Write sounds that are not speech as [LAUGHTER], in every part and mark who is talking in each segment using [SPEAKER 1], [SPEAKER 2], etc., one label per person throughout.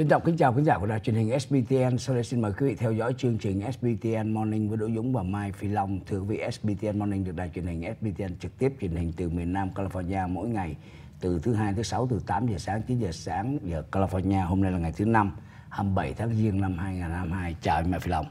[SPEAKER 1] xin chào kính chào khán giả của đài truyền hình SBTN. Sau đây xin mời quý vị theo dõi chương trình SBTN Morning với Đỗ Dũng và Mai Phi Long. Thưa quý vị, SBTN Morning được đài truyền hình SBTN trực tiếp truyền hình từ miền Nam California mỗi ngày từ thứ hai tới sáu từ 8 giờ sáng 9 giờ sáng giờ California. Hôm nay là ngày thứ năm, 27 tháng Giêng năm 2022. Chào Mai Phi Long.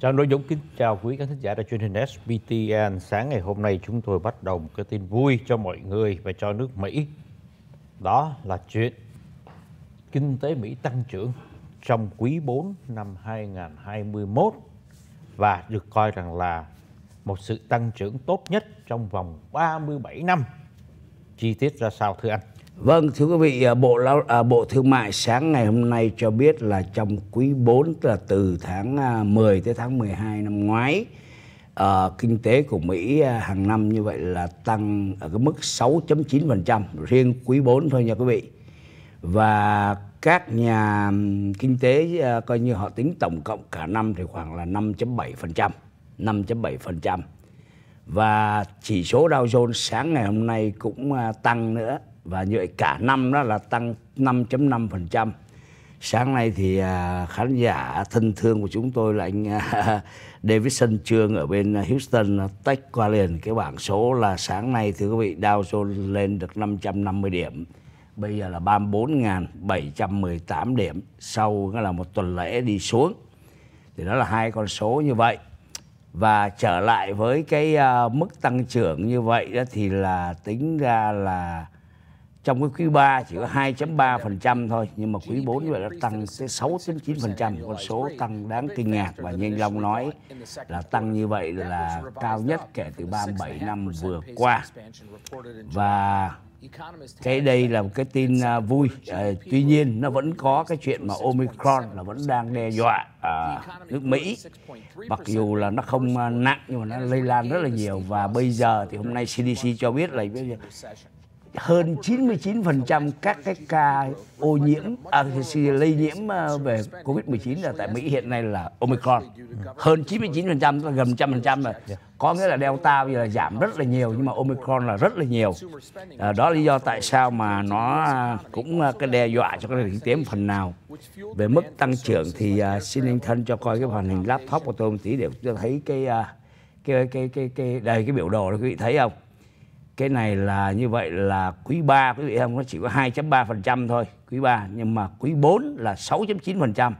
[SPEAKER 1] Chào Đỗ Dũng, kính chào quý
[SPEAKER 2] khán thính giả đài truyền hình SBTN. Sáng ngày hôm nay chúng tôi bắt đầu một cái tin vui cho mọi người và cho nước Mỹ. Đó là chuyện kinh tế Mỹ tăng trưởng trong quý 4 năm 2021 và được coi rằng là một sự tăng trưởng tốt nhất trong vòng 37 năm. Chi tiết ra sao thưa anh?
[SPEAKER 1] Vâng, thưa quý vị, à, Bộ à, Bộ Thương mại sáng ngày hôm nay cho biết là trong quý 4 tức là từ tháng 10 à, tới tháng 12 năm ngoái, kinh tế của Mỹ hàng năm như vậy là tăng ở cái mức 6.9%, riêng quý 4 thôi nha quý vị và các nhà kinh tế ờ, coi như họ tính tổng cộng cả năm thì khoảng là 5.7%, 5.7%. Và chỉ số Dow Jones sáng ngày hôm nay cũng ờ, tăng nữa và như vậy cả năm đó là tăng 5.5%. Sáng nay thì ờ, khán giả thân thương của chúng tôi là anh [LAUGHS] Davidson Trương ở bên Houston tách qua liền cái bảng số là sáng nay thưa quý vị Dow Jones lên được 550 điểm bây giờ là 34.718 điểm sau là một tuần lễ đi xuống thì đó là hai con số như vậy và trở lại với cái uh, mức tăng trưởng như vậy đó thì là tính ra là trong cái quý 3 chỉ có 2.3% thôi nhưng mà quý 4 như vậy là tăng tới 6 đến 9% con số tăng đáng kinh ngạc và nhân Long nói là tăng như vậy là cao nhất kể từ 37 năm vừa qua và cái đây là một cái tin à, vui à, tuy nhiên nó vẫn có cái chuyện mà omicron là vẫn đang đe dọa à, nước mỹ mặc dù là nó không à, nặng nhưng mà nó lây lan rất là nhiều và bây giờ thì hôm nay cdc cho biết là hơn 99% các cái ca ô nhiễm à, lây nhiễm à, về Covid-19 là tại Mỹ hiện nay là Omicron. Hơn 99% là gần 100% rồi. Dạ. có nghĩa là Delta bây giờ là giảm rất là nhiều nhưng mà Omicron là rất là nhiều. À, đó là lý do tại sao mà nó à, cũng à, cái đe dọa cho cái nền kinh tế một phần nào. Về mức tăng trưởng thì uh, xin anh thân cho coi cái màn hình laptop của tôi một tí để tôi thấy cái uh, cái cái cái cái đây cái biểu đồ đó quý vị thấy không? cái này là như vậy là quý 3 quý vị không nó chỉ có 2.3% thôi quý 3 nhưng mà quý 4 là 6.9%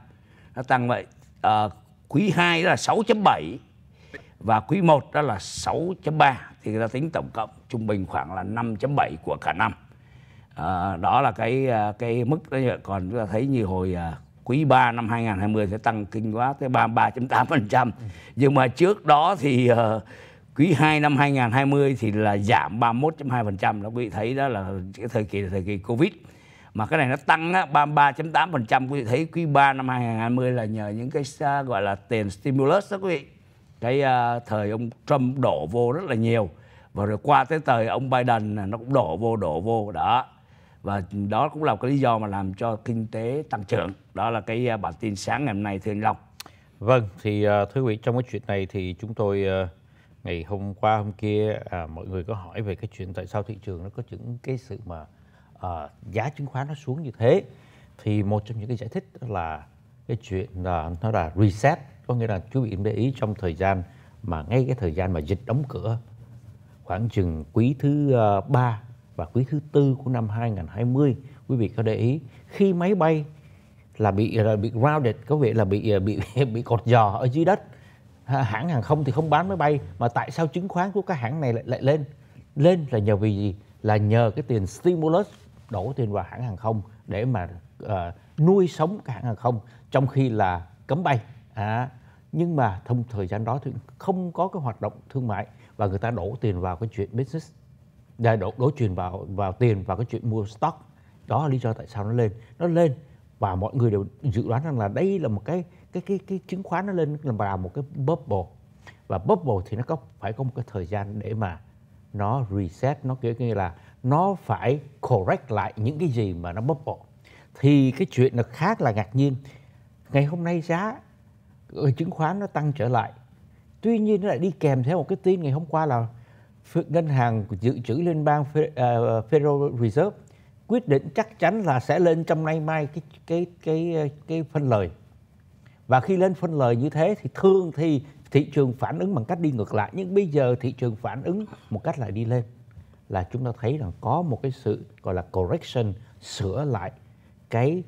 [SPEAKER 1] nó tăng vậy à, quý 2 đó là 6.7 và quý 1 đó là 6.3 thì người ta tính tổng cộng trung bình khoảng là 5.7 của cả năm à, đó là cái ờ, cái mức đó còn chúng ta thấy như hồi quý 3 năm 2020 sẽ tăng kinh quá tới 33.8% ừ. nhưng mà trước đó thì uh, quý 2 năm 2020 thì là giảm 31.2% đó quý vị thấy đó là cái thời kỳ thời kỳ Covid mà cái này nó tăng á, 33.8% quý vị thấy quý 3 năm 2020 là nhờ những cái gọi là tiền stimulus đó quý vị cái uh, thời ông Trump đổ vô rất là nhiều và rồi qua tới thời ông Biden nó cũng đổ vô đổ vô đó và đó cũng là cái lý do mà làm cho kinh tế tăng trưởng đó là cái uh, bản tin sáng ngày hôm nay thưa anh Long vâng thì uh, thưa quý vị trong cái chuyện này thì chúng
[SPEAKER 2] tôi uh ngày hôm qua hôm kia à, mọi người có hỏi về cái chuyện tại sao thị trường nó có những cái sự mà à, giá chứng khoán nó xuống như thế thì một trong những cái giải thích là cái chuyện là nó là reset có nghĩa là chú bị để ý trong thời gian mà ngay cái thời gian mà dịch đóng cửa khoảng chừng quý thứ uh, và quý thứ tư của năm 2020 quý vị có để ý khi máy bay là bị là bị grounded có vẻ là bị à, bị [LAUGHS] bị cột giò ở dưới đất hãng hàng không thì không bán máy bay mà tại sao chứng khoán của các hãng này lại lại lên lên là nhờ vì gì là nhờ cái tiền stimulus đổ tiền vào hãng hàng không để mà uh, nuôi sống các hãng hàng không trong khi là cấm bay à, nhưng mà trong thời gian đó thì không có cái hoạt động thương mại và người ta đổ tiền vào cái chuyện business để dạ, đổ đổ tiền vào vào tiền vào cái chuyện mua stock đó là lý do tại sao nó lên nó lên và mọi người đều dự đoán rằng là đây là một cái cái cái cái chứng khoán nó lên là vào một cái bubble và bubble thì nó có phải có một cái thời gian để mà nó reset nó kiểu như là nó phải correct lại những cái gì mà nó bubble thì cái chuyện là khác là ngạc nhiên ngày hôm nay giá ờ, chứng khoán nó tăng trở lại tuy nhiên nó lại đi kèm theo một cái tin ngày hôm qua là ngân hàng dự trữ liên bang ờ, Federal Reserve quyết định chắc chắn là sẽ lên trong nay mai cái cái cái ờ, cái phân lời và khi lên phân lời như thế thì thường thì thị trường phản ứng bằng cách đi ngược lại nhưng bây giờ thị trường phản ứng một cách lại đi lên là chúng ta thấy rằng có một cái sự gọi là correction sửa lại cái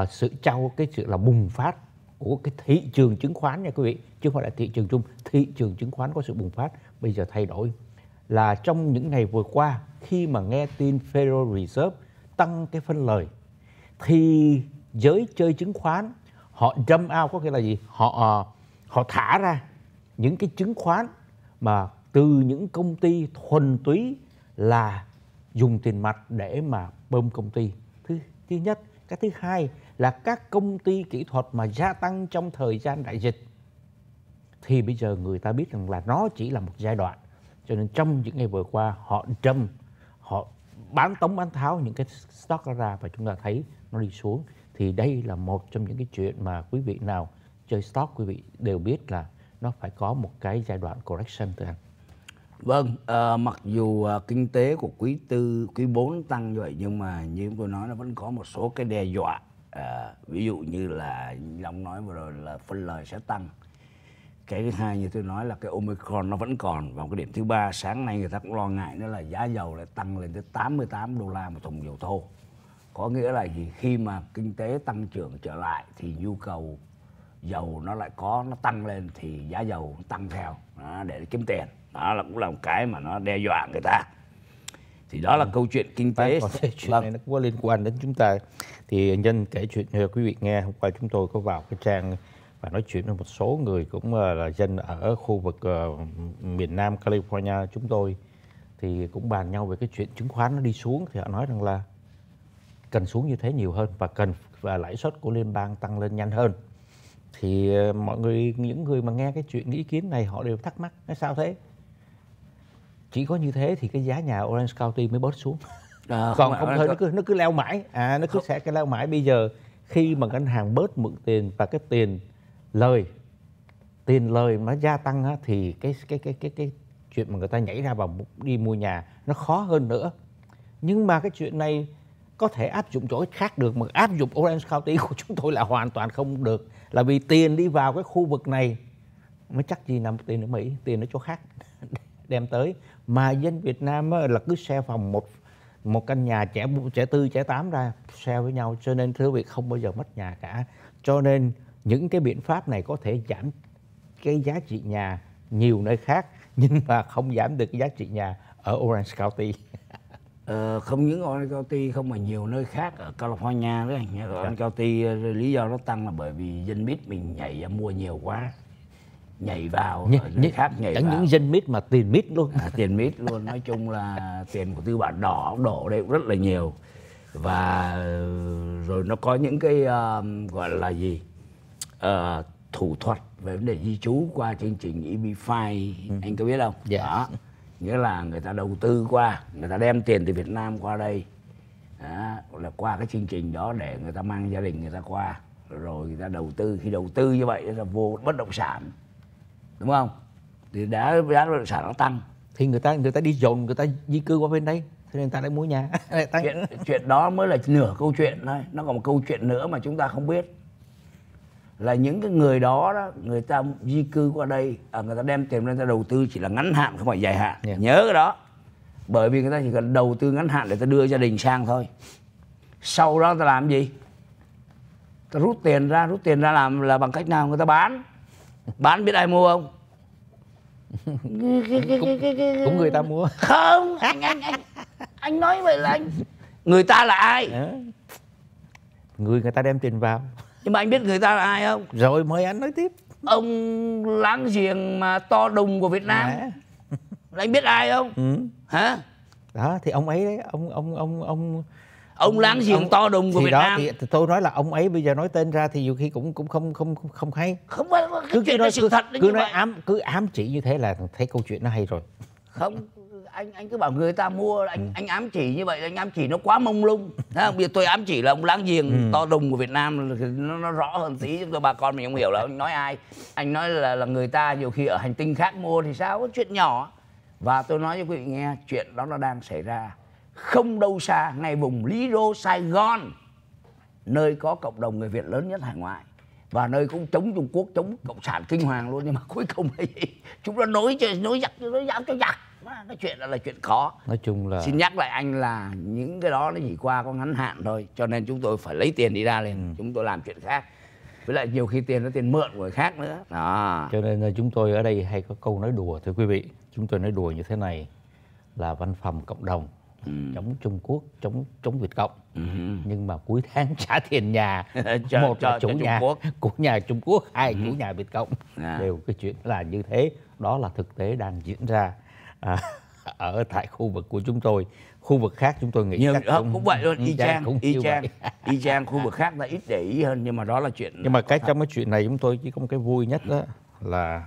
[SPEAKER 2] uh, sự trao cái sự là bùng phát của cái thị trường chứng khoán nha quý vị chứ không phải là thị trường chung thị trường chứng khoán có sự bùng phát bây giờ thay đổi là trong những ngày vừa qua khi mà nghe tin Federal Reserve tăng cái phân lời thì giới chơi chứng khoán họ jump out có nghĩa là gì họ ờ, họ thả ra những cái chứng khoán mà từ những công ty thuần túy là dùng tiền mặt để mà bơm công ty thứ thứ nhất cái thứ hai là các công ty kỹ thuật mà gia tăng trong thời gian đại dịch thì bây giờ người ta biết rằng là nó chỉ là một giai đoạn cho nên trong những ngày vừa qua họ trâm họ bán tống bán tháo những cái stock ra và chúng ta thấy nó đi xuống thì đây là một trong những cái chuyện mà quý vị nào chơi stock quý vị đều biết là nó phải có một cái giai
[SPEAKER 1] đoạn correction thưa anh. Vâng, à, mặc dù à, kinh tế của quý tư, quý 4 tăng như vậy nhưng mà như tôi nói nó vẫn có một số cái đe dọa. À, ví dụ như là Long nói vừa rồi là phân lời sẽ tăng. Cái thứ hai như tôi nói là cái Omicron nó vẫn còn. Và một cái điểm thứ ba sáng nay người ta cũng lo ngại nữa là giá dầu lại tăng lên tới 88 đô la một thùng dầu thô có nghĩa là gì khi mà kinh tế tăng trưởng trở lại thì nhu cầu dầu nó lại có nó tăng lên thì giá dầu tăng theo đó, để kiếm tiền đó là cũng là một cái mà nó đe dọa người ta thì đó là ừ. câu chuyện
[SPEAKER 2] kinh tế vâng, còn chuyện vâng. này nó có liên quan đến chúng ta thì nhân kể chuyện cho ờ, quý vị nghe hôm qua chúng tôi có vào cái trang và nói chuyện với một số người cũng ờ, là dân ở khu vực uh, miền Nam California chúng tôi thì cũng bàn nhau về cái chuyện chứng khoán nó đi xuống thì họ nói rằng là cần xuống như thế nhiều hơn và cần và lãi suất của liên bang tăng lên nhanh hơn thì ờ, mọi người những người mà nghe cái chuyện ý kiến này họ đều thắc mắc tại sao thế chỉ có như thế thì cái giá nhà Orange County mới bớt xuống à, còn không, thôi nó cứ nó cứ leo mãi à nó cứ không. sẽ cái leo mãi bây giờ khi mà ngân hàng bớt mượn tiền và cái tiền lời tiền lời mà gia tăng thì cái cái cái cái cái chuyện mà người ta nhảy ra vào đi mua nhà nó khó hơn nữa nhưng mà cái chuyện này có thể áp dụng chỗ khác được mà áp dụng Orange County của chúng tôi là hoàn toàn không được là vì tiền đi vào cái khu vực này mới chắc gì nằm tiền ở Mỹ tiền ở chỗ khác [LAUGHS] đem tới mà dân Việt Nam là cứ xe phòng một một căn nhà trẻ trẻ tư trẻ tám ra xe với nhau cho nên thưa vị không bao giờ mất nhà cả cho nên những cái biện pháp này có thể giảm cái giá trị nhà nhiều nơi khác nhưng
[SPEAKER 1] mà không giảm được cái giá trị nhà ở Orange County Ờ, không những oil county không mà nhiều nơi khác ở California đấy dạ. anh. Ờ, rồi oil county lý do nó tăng là bởi vì dân mít mình nhảy ờ, mua nhiều quá nhảy vào Nh- ở nơi nh- khác nhảy chẳng vào. những dân mít mà tiền mít luôn à, tiền mít luôn nói chung là tiền của tư bản đỏ đổ đây cũng rất là nhiều và ờ, rồi nó có những cái uh, gọi là gì uh, thủ thuật về vấn đề di trú qua chương trình EB5 ừ. anh có biết không? Dạ. Đó nghĩa là người ta đầu tư qua người ta đem tiền từ Việt Nam qua đây đó, là qua cái chương trình đó để người ta mang gia đình người ta qua rồi người ta đầu tư khi đầu tư như vậy là vô bất động sản đúng không thì đã giá bất động sản nó tăng thì người ta người ta đi dồn người ta di cư qua bên đây thì người ta đã mua nhà [LAUGHS] chuyện, chuyện đó mới là nửa câu chuyện thôi nó còn một câu chuyện nữa mà chúng ta không biết là những cái người đó, đó người ta di cư qua đây à, người ta đem tiền lên ta đầu tư chỉ là ngắn hạn không phải dài hạn yeah. Dạ. nhớ cái đó bởi vì người ta chỉ cần đầu tư ngắn hạn để ta đưa gia đình sang thôi sau đó ta làm gì ta rút tiền ra rút tiền ra làm là bằng cách nào người ta bán bán biết ai mua không cũng, cũng người ta mua không anh, anh, anh, anh nói vậy là anh người ta là ai
[SPEAKER 2] người người ta đem tiền vào
[SPEAKER 1] nhưng mà anh biết người ta là ai không
[SPEAKER 2] rồi mời anh nói tiếp
[SPEAKER 1] ông láng giềng mà to đùng của việt nam à. anh biết ai không ừ. hả
[SPEAKER 2] đó thì ông ấy đấy ông ông ông ông
[SPEAKER 1] ông láng giềng ông, to đùng của Việt đó, Nam
[SPEAKER 2] thì tôi nói là ông ấy bây giờ nói tên ra thì nhiều khi cũng cũng không không không hay
[SPEAKER 1] không phải cứ chuyện nói sự thật cứ nói vậy. ám
[SPEAKER 2] cứ ám chỉ như thế là thấy câu chuyện nó hay rồi
[SPEAKER 1] không anh anh cứ bảo người ta ừ. mua anh ừ. anh ám chỉ như vậy anh ám chỉ nó quá mông lung ừ. bây giờ tôi ám chỉ là ông láng giềng ừ. to đùng của Việt Nam nó, nó rõ hơn tí chúng tôi bà con mình không hiểu là anh nói ai anh nói là là người ta nhiều khi ở hành tinh khác mua thì sao có chuyện nhỏ và tôi nói cho quý vị nghe chuyện đó nó đang xảy ra không đâu xa ngay vùng Lý Đô Sài Gòn nơi có cộng đồng người Việt lớn nhất hải ngoại và nơi cũng chống Trung Quốc chống cộng sản kinh hoàng luôn nhưng mà [LAUGHS] cuối cùng là gì chúng nó nối cho nối giặc nối giặc cho giặc cái chuyện đó là chuyện khó nói chung là xin nhắc lại anh là những cái đó nó chỉ qua có ngắn hạn thôi cho nên chúng tôi phải lấy tiền đi ra lên, ừ. chúng tôi làm chuyện khác với lại nhiều khi tiền nó tiền mượn của người khác nữa
[SPEAKER 2] đó cho nên ờ, chúng tôi ở đây hay có câu nói đùa thưa quý vị chúng tôi nói đùa như thế này là văn phòng cộng đồng ừ. chống Trung Quốc chống chống Việt cộng ừ. nhưng mà cuối tháng [LAUGHS] trả tiền nhà [LAUGHS] cho, một cho, là chủ cho nhà Trung Quốc. [LAUGHS] của nhà Trung Quốc hai ừ. chủ nhà Việt cộng à. đều cái chuyện là như thế đó là thực tế đang diễn ra à, [LAUGHS] ở tại khu vực của chúng tôi khu vực khác chúng tôi
[SPEAKER 1] nghĩ nhưng chắc không, ờ, cũng vậy luôn ừ, y dạ, chang cũng y chang [LAUGHS] y chang khu vực khác là ít để ý hơn nhưng mà đó là chuyện nhưng mà cái thật. trong
[SPEAKER 2] cái chuyện này chúng tôi chỉ có một cái vui nhất đó là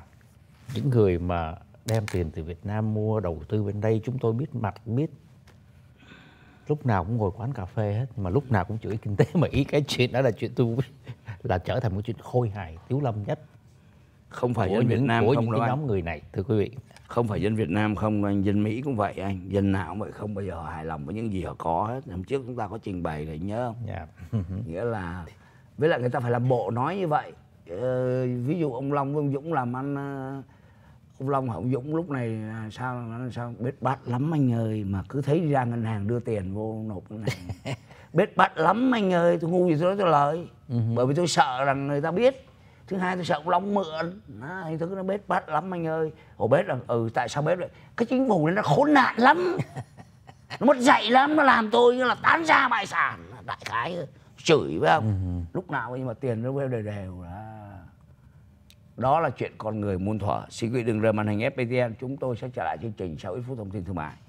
[SPEAKER 2] những người mà đem tiền từ Việt Nam mua đầu tư bên đây chúng tôi biết mặt biết lúc nào cũng ngồi quán cà phê hết nhưng mà lúc nào cũng chửi kinh tế [LAUGHS] mà ý cái chuyện đó là chuyện tôi là trở thành một chuyện khôi hài thiếu lâm nhất không phải của dân những, Việt Nam của không những đâu cái anh.
[SPEAKER 1] người này thưa quý vị không phải dân Việt Nam không anh dân Mỹ cũng vậy anh dân nào cũng vậy không bao giờ hài lòng với những gì họ có hết hôm trước chúng ta có trình bày để nhớ không yeah. Dạ. [LAUGHS] nghĩa là với lại người ta phải làm bộ nói như vậy ờ, ví dụ ông Long ông Dũng làm anh, ờ, ông Long ông Dũng lúc này sao sao biết bắt lắm anh ơi mà cứ thấy đi ra ngân hàng đưa tiền vô nộp cái này, biết bắt lắm anh ơi tôi ngu gì tôi nói tôi lời ừ bởi vì tôi sợ rằng người ta biết thứ hai tôi sợ ông long mượn nó thì thứ nó bết bát lắm anh ơi ổ bết là ừ tại sao bết vậy cái chính phủ này nó khốn nạn lắm [LAUGHS] nó mất dạy lắm nó làm tôi như là tán ra bại sản đại khái chửi với ông ừ, ừ. lúc nào nhưng mà tiền nó đều đều, đều đó là chuyện con người muôn thuở xin quý vị đừng rời màn hình FPTN chúng tôi sẽ trở lại chương trình sau ít phút thông tin thương mại